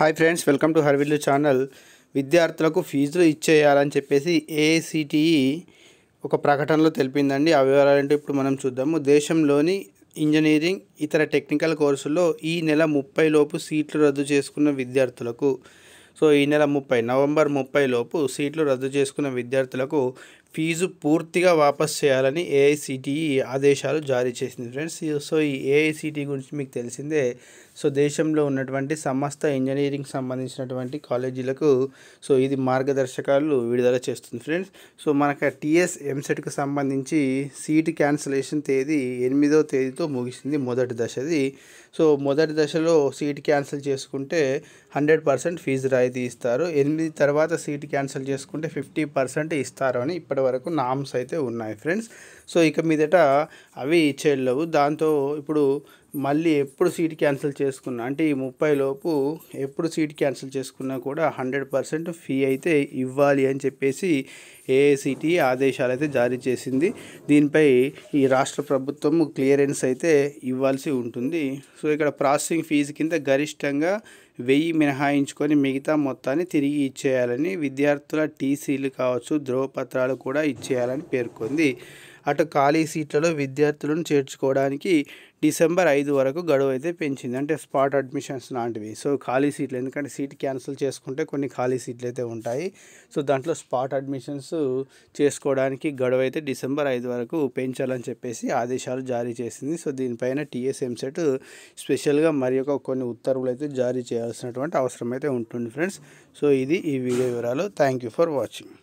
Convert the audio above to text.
hi friends welcome to హర్విల్లు channel విద్యార్థులకు ఫీజులు ఇచ్చేయాలని చెప్పేసి ఏఐసిటిఈ ఒక ప్రకటనలో తెలిపిందండి ఆ వివరాలంటే ఇప్పుడు మనం చూద్దాము దేశంలోని ఇంజనీరింగ్ ఇతర టెక్నికల్ కోర్సుల్లో ఈ నెల ముప్పై లోపు సీట్లు రద్దు చేసుకున్న విద్యార్థులకు సో ఈ నెల ముప్పై నవంబర్ ముప్పై లోపు సీట్లు రద్దు చేసుకున్న విద్యార్థులకు ఫీజు పూర్తిగా వాపస్ చేయాలని ఏఐసిటిఈ ఆదేశాలు జారీ చేసింది ఫ్రెండ్స్ సో ఈ ఏఐసిటి గురించి మీకు తెలిసిందే సో దేశంలో ఉన్నటువంటి సమస్త ఇంజనీరింగ్ సంబంధించినటువంటి కాలేజీలకు సో ఇది మార్గదర్శకాలు విడుదల చేస్తుంది ఫ్రెండ్స్ సో మనకు టీఎస్ ఎంసెట్కు సంబంధించి సీటు క్యాన్సిలేషన్ తేదీ ఎనిమిదో తేదీతో ముగిసింది మొదటి దశది సో మొదటి దశలో సీట్ క్యాన్సిల్ చేసుకుంటే హండ్రెడ్ పర్సెంట్ ఫీజు అయితే ఇస్తారు ఎనిమిది తర్వాత సీట్ క్యాన్సిల్ చేసుకుంటే ఫిఫ్టీ పర్సెంట్ ఇస్తారు అని ఇప్పటి వరకు నామ్స్ అయితే ఉన్నాయి ఫ్రెండ్స్ సో ఇక మీదట అవి ఇచ్చేళ్ళవు దాంతో ఇప్పుడు మళ్ళీ ఎప్పుడు సీట్ క్యాన్సిల్ చేసుకున్నా అంటే ఈ ముప్పై లోపు ఎప్పుడు సీట్ క్యాన్సిల్ చేసుకున్నా కూడా హండ్రెడ్ పర్సెంట్ ఫీ అయితే ఇవ్వాలి అని చెప్పేసి ఏఐసిటి ఆదేశాలు అయితే జారీ చేసింది దీనిపై ఈ రాష్ట్ర ప్రభుత్వం క్లియరెన్స్ అయితే ఇవ్వాల్సి ఉంటుంది సో ఇక్కడ ప్రాసెసింగ్ ఫీజు కింద గరిష్టంగా వెయ్యి మినహాయించుకొని మిగతా మొత్తాన్ని తిరిగి ఇచ్చేయాలని విద్యార్థుల టీసీలు కావచ్చు ధ్రువపత్రాలు కూడా ఇచ్చేయాలని పేర్కొంది అటు ఖాళీ సీట్లలో విద్యార్థులను చేర్చుకోవడానికి డిసెంబర్ ఐదు వరకు గడువు అయితే పెంచింది అంటే స్పాట్ అడ్మిషన్స్ లాంటివి సో ఖాళీ సీట్లు ఎందుకంటే సీట్ క్యాన్సిల్ చేసుకుంటే కొన్ని ఖాళీ సీట్లు అయితే ఉంటాయి సో దాంట్లో స్పాట్ అడ్మిషన్స్ చేసుకోవడానికి గడువు అయితే డిసెంబర్ ఐదు వరకు పెంచాలని చెప్పేసి ఆదేశాలు జారీ చేసింది సో దీనిపైన టీఎస్ఎంసెట్ స్పెషల్గా మరి ఒక కొన్ని ఉత్తర్వులు అయితే జారీ చేయాల్సినటువంటి అవసరం అయితే ఉంటుంది ఫ్రెండ్స్ సో ఇది ఈ వీడియో వివరాలు థ్యాంక్ యూ ఫర్ వాచింగ్